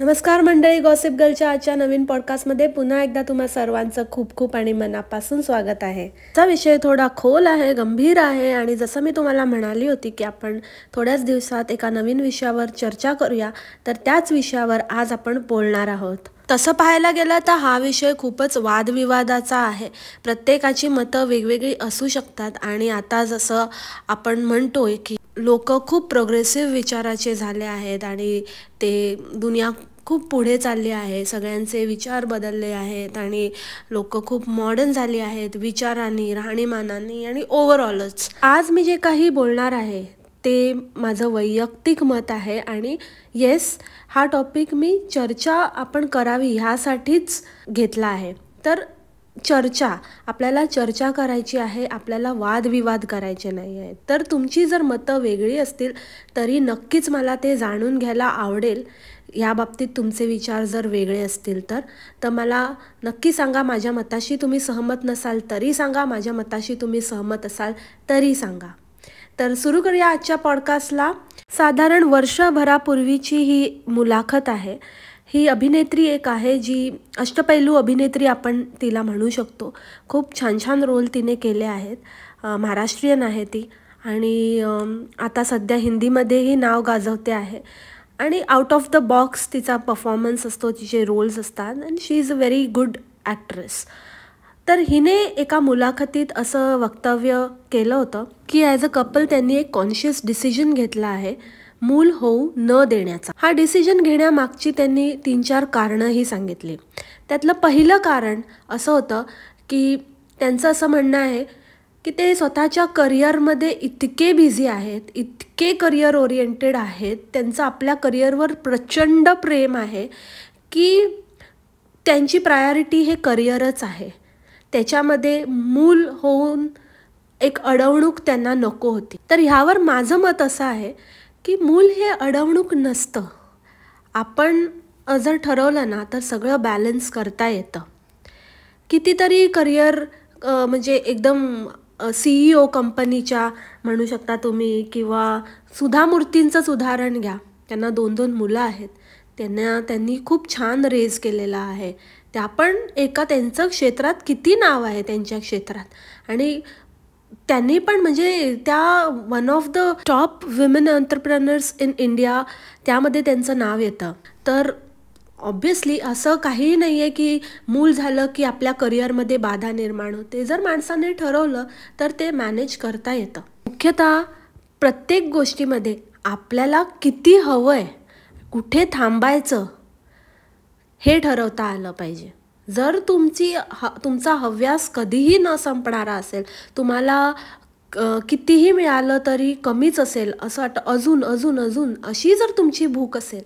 नमस्कार मंडळी गॉसिप गर्लच्या आजच्या नवीन पॉडकास्टमध्ये पुन्हा एकदा तुम्हा सर्वांचं खूप खूप आणि मनापासून स्वागत आहे हा विषय थोडा खोल आहे गंभीर आहे आणि जसं मी तुम्हाला म्हणाली होती की आपण थोड्याच दिवसात एका नवीन विषयावर चर्चा करूया तर त्याच विषयावर आज आपण बोलणार आहोत तसं पाहायला गेलं तर हा विषय खूपच वादविवादाचा आहे प्रत्येकाची मतं वेगवेगळी असू शकतात आणि आता जसं आपण म्हणतोय की लोक खूप प्रोग्रेसिव्ह विचाराचे झाले आहेत आणि ते दुनिया खूप पुढे चालली आहे सगळ्यांचे विचार बदलले आहेत आणि लोक खूप मॉडर्न झाली आहेत विचारांनी राहणीमानांनी आणि ओव्हरऑलच आज मी जे काही बोलणार आहे ते माझं वैयक्तिक मत आहे आणि येस हा टॉपिक मी चर्चा आपण करावी ह्यासाठीच घेतला आहे तर चर्चा आपल्याला चर्चा करायची आहे आपल्याला वादविवाद करायचे नाही आहे तर तुमची जर मतं वेगळी असतील तरी नक्कीच मला ते जाणून घ्यायला आवडेल या बाबतीत तुमचे विचार जर वेगळे असतील तर तर मला नक्की सांगा माझ्या मताशी तुम्ही सहमत नसाल तरी सांगा माझ्या मताशी तुम्ही सहमत असाल तरी सांगा तर सुरू करूया आजच्या पॉडकास्टला साधारण वर्षभरापूर्वीची ही मुलाखत आहे ही अभिनेत्री एक आहे जी अष्टपैलू अभिनेत्री आपण तिला म्हणू शकतो खूप छान छान रोल तिने केले आहेत महाराष्ट्रीयन आहे ती आणि आता सध्या हिंदीमध्येही नाव गाजवते आहे आणि आउट ऑफ द बॉक्स तिचा परफॉर्मन्स असतो तिचे रोल्स असतात and she is a very good actress तर हिने एका मुलाखतीत असं वक्तव्य केलं होतं की ॲज अ कपल त्यांनी एक कॉन्शियस डिसिजन घेतला आहे मूल होऊ न देण्याचा हा डिसिजन घेण्यामागची त्यांनी तीन चार कारणंही सांगितली त्यातलं पहिलं कारण असं होतं की त्यांचं असं म्हणणं आहे की ते स्वतःच्या करिअरमध्ये इतके बिझी आहेत इतके करिअर ओरिएंटेड आहेत त्यांचं आपल्या करिअरवर प्रचंड प्रेम आहे की त्यांची प्रायोरिटी हे करिअरच आहे त्याच्यामध्ये मूल होऊन एक अडवणूक त्यांना नको होती तर ह्यावर माझं मत असं आहे की मूल हे अडवणूक नसतं आपण जर ठरवलं ना तर सगळं बॅलन्स करता येतं कितीतरी करिअर म्हणजे एकदम सीईओ ओ कंपनीच्या म्हणू शकता तुम्ही किंवा सुधा मूर्तींचंच उदाहरण घ्या त्यांना दोन दोन मुलं आहेत त्यांना त्यांनी खूप छान रेज केलेला आहे त्या पण एका त्यांचं क्षेत्रात किती नाव आहे त्यांच्या क्षेत्रात आणि त्यांनी पण म्हणजे त्या one of the top women entrepreneurs in India त्यामध्ये त्यांचं नाव येतं तर ऑब्व्हियसली असं काहीही नाही आहे की मूल झालं की आपल्या करिअरमध्ये बाधा निर्माण होते जर माणसाने ठरवलं तर ते मॅनेज करता येतं मुख्यतः प्रत्येक गोष्टीमध्ये आपल्याला किती हवं आहे कुठे थांबायचं हे ठरवता आलं पाहिजे जर तुमची ह तुमचा हव्यास कधीही न संपणारा असेल तुम्हाला कितीही मिळालं तरी कमीच असेल असं वाटतं अजून अजून अजून अशी जर तुमची भूक असेल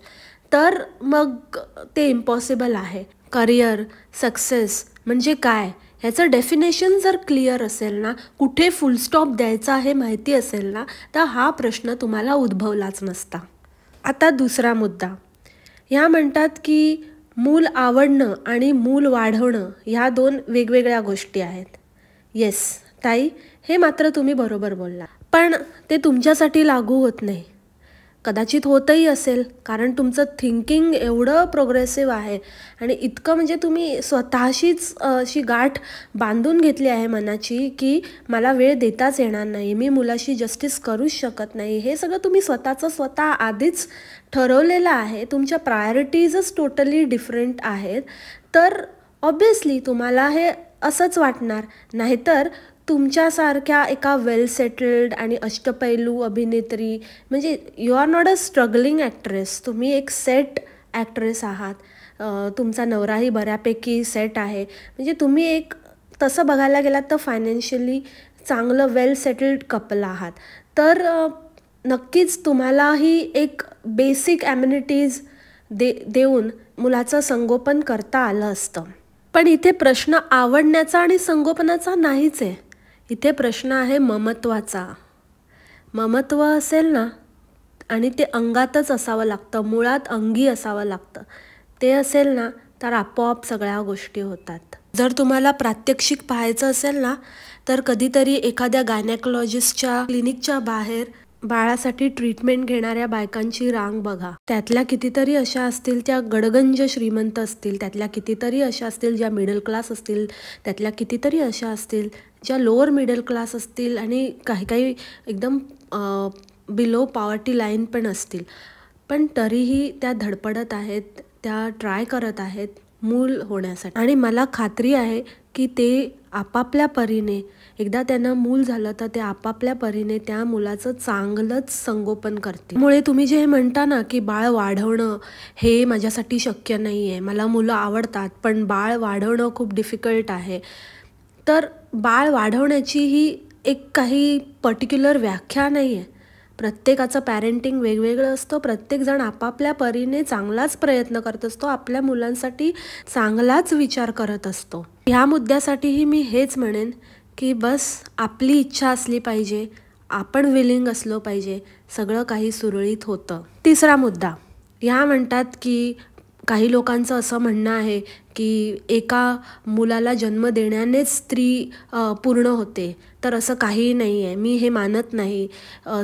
तर मग ते इम्पॉसिबल आहे करिअर सक्सेस म्हणजे काय ह्याचं डेफिनेशन जर क्लिअर असेल ना कुठे फुलस्टॉप द्यायचा हे माहिती असेल ना तर हा प्रश्न तुम्हाला उद्भवलाच नसता आता दुसरा मुद्दा ह्या म्हणतात की मूल आवडणं आणि मूल वाढवणं ह्या दोन वेगवेगळ्या गोष्टी आहेत येस ताई हे मात्र तुम्ही बरोबर बोलला पण ते तुमच्यासाठी लागू होत नाही कदाचित होतही असेल कारण तुमचं थिंकिंग एवढं प्रोग्रेसिव्ह आहे आणि इतकं म्हणजे तुम्ही स्वतःशीच अशी गाठ बांधून घेतली आहे मनाची की मला वेळ देताच येणार नाही मी मुलाशी जस्टिस करूच शकत नाही हे सगळं तुम्ही स्वतःचं स्वतः आधीच ठरवलेलं आहे तुमच्या प्रायोरिटीजच टोटली डिफरंट आहेत तर ऑब्वियसली तुम्हाला हे असंच वाटणार नाहीतर तुमच्यासारख्या एका वेल सेटल्ड आणि अष्टपैलू अभिनेत्री म्हणजे you are not a struggling actress तुम्ही एक सेट ॲक्ट्रेस आहात तुमचा नवराही बऱ्यापैकी सेट आहे म्हणजे तुम्ही एक तसं बघायला गेलात तर फायनान्शियली चांगलं वेल सेटल्ड कपल आहात तर नक्कीच तुम्हालाही एक बेसिक ॲम्युनिटीज दे देऊन मुलाचं संगोपन करता आलं असतं पण इथे प्रश्न आवडण्याचा आणि संगोपनाचा नाहीच आहे इथे प्रश्न आहे ममत्वाचा ममत्व असेल ना आणि ते अंगातच असावं लागतं मुळात अंगी असावं लागतं ते असेल ना तर आपोआप सगळ्या गोष्टी होतात जर तुम्हाला प्रात्यक्षिक पाहायचं असेल ना तर कधीतरी एखाद्या गायनेकोलॉजिस्टच्या क्लिनिकच्या बाहेर बाळासाठी ट्रीटमेंट घेणाऱ्या बायकांची रांग बघा त्यातल्या कितीतरी अशा असतील त्या गडगंज श्रीमंत असतील त्यातल्या कितीतरी अशा असतील ज्या मिडल क्लास असतील त्यातल्या कितीतरी अशा असतील ज्या लोअर मिडल क्लास असतील आणि काही काही एकदम बिलो पॉवर्टी लाईन पण असतील पण तरीही त्या धडपडत आहेत त्या ट्राय करत आहेत मूल होण्यासाठी आणि मला खात्री आहे की ते आपापल्या परीने एकदा त्यांना मूल झालं तर ते आपापल्या परीने त्या मुलाचं चांगलंच संगोपन करते मुळे तुम्ही जे म्हणता ना की बाळ वाढवणं हे माझ्यासाठी शक्य नाही आहे मला मुलं आवडतात पण बाळ वाढवणं खूप डिफिकल्ट आहे तर बाळ वाढवण्याची ही एक काही पर्टिक्युलर व्याख्या नाही आहे प्रत्येकाचं पॅरेंटिंग वेगवेगळं असतं प्रत्येकजण आपापल्या परीने चांगलाच प्रयत्न करत असतो आपल्या मुलांसाठी चांगलाच विचार करत असतो ह्या मुद्द्यासाठीही मी हेच म्हणेन की बस आपली इच्छा असली पाहिजे आपण विलिंग असलो पाहिजे सगळं काही सुरळीत होतं तिसरा मुद्दा ह्या म्हणतात की काही लोकांचं असं म्हणणं आहे की एका मुलाला जन्म देण्यानेच स्त्री पूर्ण होते तर असं काही नाही आहे मी हे मानत नाही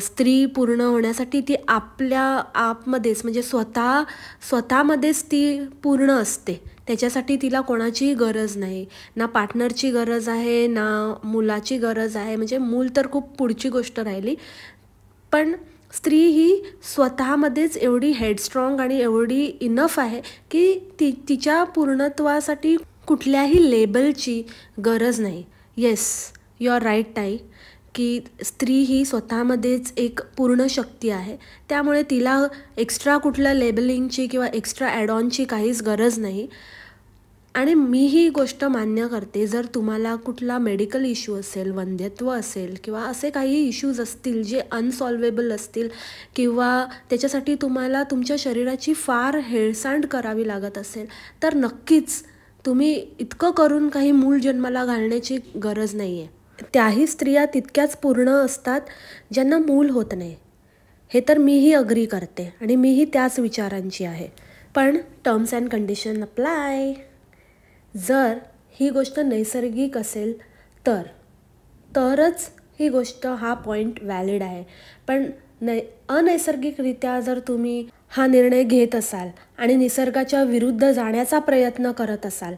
स्त्री पूर्ण होण्यासाठी ती आपल्या आपमध्येच म्हणजे स्वतः स्वतःमध्येच ती पूर्ण असते त्याच्यासाठी तिला कोणाचीही गरज नाही ना पार्टनरची गरज आहे ना मुलाची गरज आहे म्हणजे मूल तर खूप पुढची गोष्ट राहिली पण स्त्री ही स्वतःमध्येच एवढी हेडस्ट्रॉंग आणि एवढी इनफ आहे की ती तिच्या पूर्णत्वासाठी कुठल्याही लेबलची गरज नाही येस यू आर राईट टाई की स्त्री ही स्वतःमध्येच एक पूर्ण शक्ती आहे त्यामुळे तिला एक्स्ट्रा कुठल्या लेबलिंगची किंवा एक्स्ट्रा ॲडॉनची काहीच गरज नाही आणि मी ही गोष्ट मान्य करते जर तुम्हाला कुठला मेडिकल इश्यू असेल वंध्यत्व असेल किंवा असे काही इश्यूज असतील जे अनसॉल्वेबल असतील किंवा त्याच्यासाठी तुम्हाला तुमच्या शरीराची फार हेळसांड करावी लागत असेल तर नक्कीच तुम्ही इतकं करून काही मूल जन्माला घालण्याची गरज नाही आहे त्याही स्त्रिया तितक्याच पूर्ण असतात ज्यांना मूल होत नाही हे तर मीही अग्री करते आणि मीही त्याच विचारांची आहे पण टर्म्स अँड कंडिशन अप्लाय जर ही गोष्ट नैसर्गिक असेल तर तरच ही गोष्ट हा पॉईंट व्हॅलिड आहे पण नै अनैसर्गिकरित्या जर तुम्ही हा निर्णय घेत असाल आणि निसर्गाच्या विरुद्ध जाण्याचा प्रयत्न करत असाल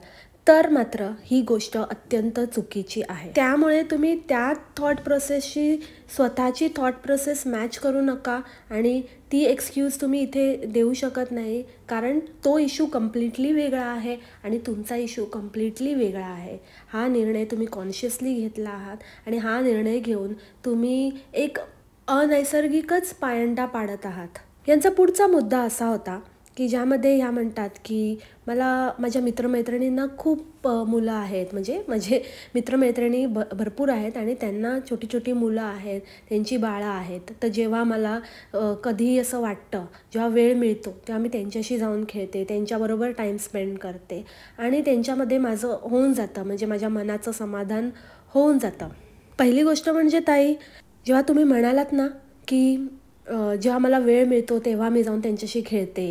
तर मात्र ही गोष्ट अत्यंत चुकीची आहे त्यामुळे तुम्ही त्या थॉट प्रोसेसशी स्वतःची थॉट प्रोसेस मॅच करू नका आणि ती एक्सक्यूज तुम्ही इथे देऊ शकत नाही कारण तो इशू कम्प्लिटली वेगळा आहे आणि तुमचा इशू कम्प्लिटली वेगळा आहे हा निर्णय तुम्ही कॉन्शियसली घेतला आहात आणि हा निर्णय घेऊन तुम्ही एक अनैसर्गिकच पायंडा पाडत आहात यांचा पुढचा मुद्दा असा होता की ज्यामध्ये ह्या म्हणतात की मला माझ्या मित्रमैत्रिणींना खूप मुलं आहेत म्हणजे माझे मित्रमैत्रिणी भ भरपूर आहेत आणि त्यांना छोटी छोटी मुलं आहेत त्यांची बाळं आहेत तर जेव्हा मला कधीही असं वाटतं जेव्हा वेळ मिळतो तेव्हा मी त्यांच्याशी जाऊन खेळते त्यांच्याबरोबर टाईम स्पेंड करते आणि त्यांच्यामध्ये माझं होऊन जातं म्हणजे माझ्या मनाचं समाधान होऊन जातं पहिली गोष्ट म्हणजे ताई जेव्हा तुम्ही म्हणालात ना की जेव्हा मला वेळ मिळतो तेव्हा मी जाऊन त्यांच्याशी खेळते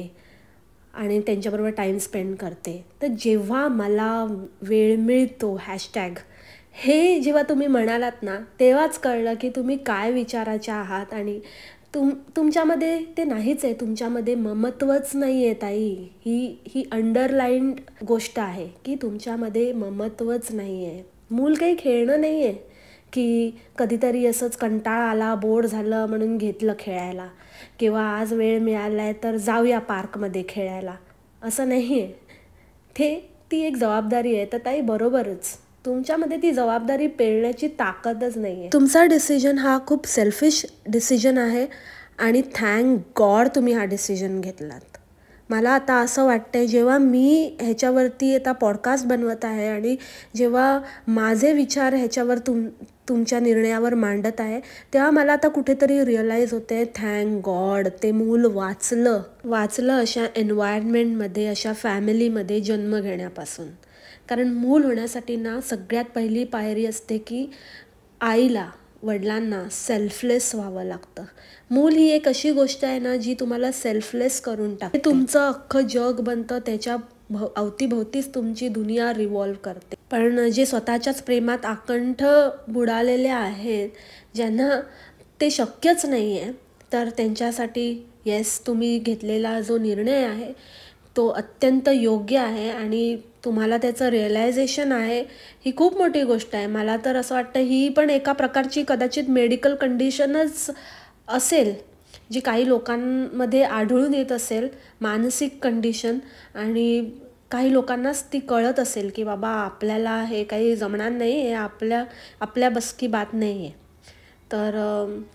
आणि त्यांच्याबरोबर टाईम स्पेंड करते तर जेव्हा मला वेळ मिळतो हॅशटॅग हे जेव्हा तुम्ही म्हणालात ना तेव्हाच कळलं की तुम्ही काय विचाराच्या आहात आणि तुम तुमच्यामध्ये ते नाहीच आहे तुमच्यामध्ये ममत्वच नाही आहे ताई ही ही अंडरलाईंड गोष्ट आहे की तुमच्यामध्ये ममत्वच नाही आहे मूल काही खेळणं नाही आहे की कधीतरी असंच कंटाळा आला बोर झालं म्हणून घेतलं खेळायला किंवा आज वेळ मिळाला आहे तर जाऊया पार्कमध्ये खेळायला असं नाही आहे ते ती एक जबाबदारी आहे तर ताई बरोबरच तुमच्यामध्ये ती जबाबदारी पेळण्याची ताकदच नाही आहे तुमचा डिसिजन हा खूप सेल्फिश डिसिजन आहे आणि थँक गॉड तुम्ही हा डिसिजन घेतलात मला आता असं वाटतंय जेव्हा मी ह्याच्यावरती आता पॉडकास्ट बनवत आहे आणि जेव्हा माझे विचार ह्याच्यावर तुम तुमच्या निर्णयावर मांडत आहे तेव्हा मला आता कुठेतरी रिअलाईज होते थँक गॉड ते मूल वाचलं वाचलं अशा एन्व्हायरमेंटमध्ये अशा फॅमिलीमध्ये जन्म घेण्यापासून कारण मूल होण्यासाठी ना सगळ्यात पहिली पायरी असते की आईला वडिलांना सेल्फलेस व्हावं लागतं मूल ही एक अशी गोष्ट आहे ना जी तुम्हाला सेल्फलेस करून टाकते तुमचं अख्खं जग बनतं त्याच्या भव अवतीभोवतीच तुमची दुनिया रिवॉल्व करते पण जे स्वतःच्याच प्रेमात आकंठ बुडालेले आहेत ज्यांना ते शक्यच नाही आहे तर त्यांच्यासाठी येस तुम्ही घेतलेला जो निर्णय आहे तो अत्यंत योग्य आहे आणि तुम्हाला त्याचं रिअलायझेशन आहे ही खूप मोठी गोष्ट आहे मला तर असं वाटतं ही पण एका प्रकारची कदाचित मेडिकल कंडिशनच असेल जी काही लोकांमध्ये आढळून येत असेल मानसिक कंडिशन आणि काही लोकांनाच ती कळत असेल की बाबा आपल्याला हे काही जमणार नाही हे आपल्या आपल्या बसकी बात नाही आहे तर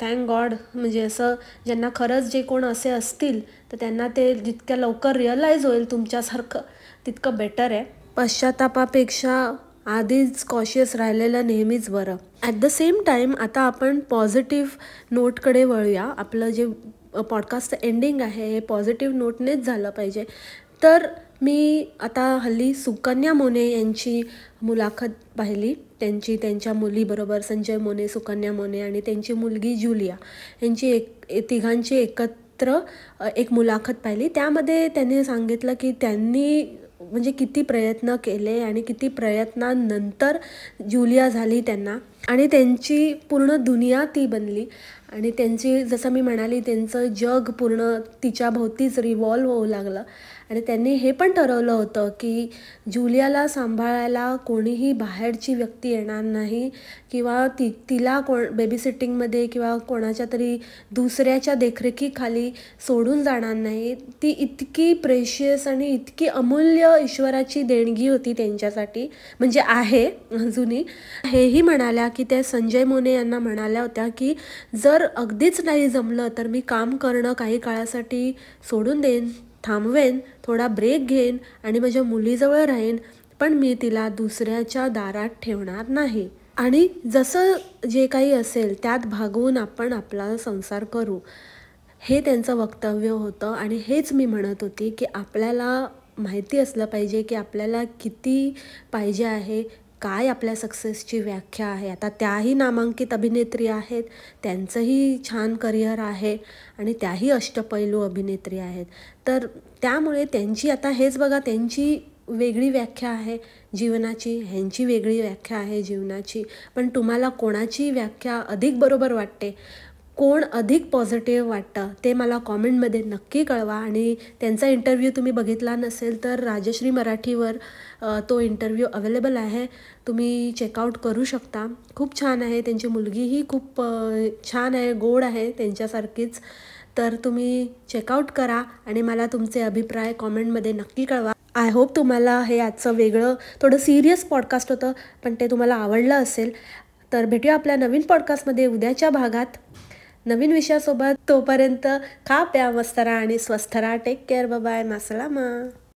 थँक गॉड म्हणजे असं ज्यांना खरंच जे कोण असे असतील तर त्यांना ते जितक्या लवकर रिअलाईज होईल तुमच्यासारखं तितकं बेटर आहे पश्चातापापेक्षा आधीच कॉशियस राहिलेलं नेहमीच बरं ॲट द सेम टाईम आता आपण पॉझिटिव्ह नोटकडे वळूया आपलं जे पॉडकास्टचं एंडिंग आहे हे पॉझिटिव्ह नोटनेच झालं पाहिजे तर मी आता हल्ली सुकन्या मोने यांची मुलाखत पाहिली त्यांची त्यांच्या मुलीबरोबर संजय मोने सुकन्या मोने आणि त्यांची मुलगी जुलिया यांची एक तिघांची एकत्र एक मुलाखत पाहिली त्यामध्ये त्यांनी सांगितलं की त्यांनी म्हणजे किती प्रयत्न केले आणि किती प्रयत्नानंतर जुलिया झाली त्यांना आणि त्यांची पूर्ण दुनिया ती बनली आणि त्यांची जसं मी म्हणाली त्यांचं जग पूर्ण तिच्या भोवतीच रिवॉल्व होऊ लागलं आणि त्यांनी हे पण ठरवलं होतं की जुलियाला सांभाळायला कोणीही बाहेरची व्यक्ती येणार नाही किंवा ती तिला कोण सिटींगमध्ये किंवा कोणाच्या तरी दुसऱ्याच्या देखरेखीखाली सोडून जाणार नाही ती इतकी प्रेशियस आणि इतकी अमूल्य ईश्वराची देणगी होती त्यांच्यासाठी म्हणजे आहे अजूनही हेही म्हणाल्या की त्या संजय मोने यांना म्हणाल्या होत्या की जर अगदीच नाही जमलं तर मी काम करणं काही काळासाठी सोडून देईन थांबवेन थोडा ब्रेक घेईन आणि माझ्या मुलीजवळ राहीन पण मी तिला दुसऱ्याच्या दारात ठेवणार नाही आणि जसं जे काही असेल त्यात भागवून आपण आपला संसार करू हे त्यांचं वक्तव्य होतं आणि हेच मी म्हणत होती की आपल्याला माहिती असलं पाहिजे की आपल्याला किती पाहिजे आहे काय आपल्या सक्सेसची व्याख्या आहे आता त्याही नामांकित अभिनेत्री आहेत त्यांचंही छान करिअर आहे आणि त्याही अष्टपैलू अभिनेत्री आहेत तर त्यामुळे त्यांची आता हेच बघा त्यांची वेगळी व्याख्या आहे जीवनाची ह्यांची वेगळी व्याख्या आहे जीवनाची पण तुम्हाला कोणाची व्याख्या अधिक बरोबर वाटते कोण अधिक पॉझिटिव्ह वाटतं ते मला कॉमेंटमध्ये नक्की कळवा आणि त्यांचा इंटरव्ह्यू तुम्ही बघितला नसेल तर राजश्री मराठीवर तो इंटरव्ह्यू अवेलेबल आहे तुम्ही चेकआउट करू शकता खूप छान आहे त्यांची मुलगीही खूप छान आहे गोड आहे त्यांच्यासारखीच तर तुम्ही चेकआउट करा आणि मला तुमचे अभिप्राय कॉमेंटमध्ये नक्की कळवा आय होप तुम्हाला हे आजचं वेगळं थोडं सिरियस पॉडकास्ट होतं पण ते तुम्हाला आवडलं असेल तर भेटूया आपल्या नवीन पॉडकास्टमध्ये उद्याच्या भागात नवीन विषयासोबत तोपर्यंत खा प्या मस्तरा आणि स्वस्थ राहा टेक केअर बाय मासलामा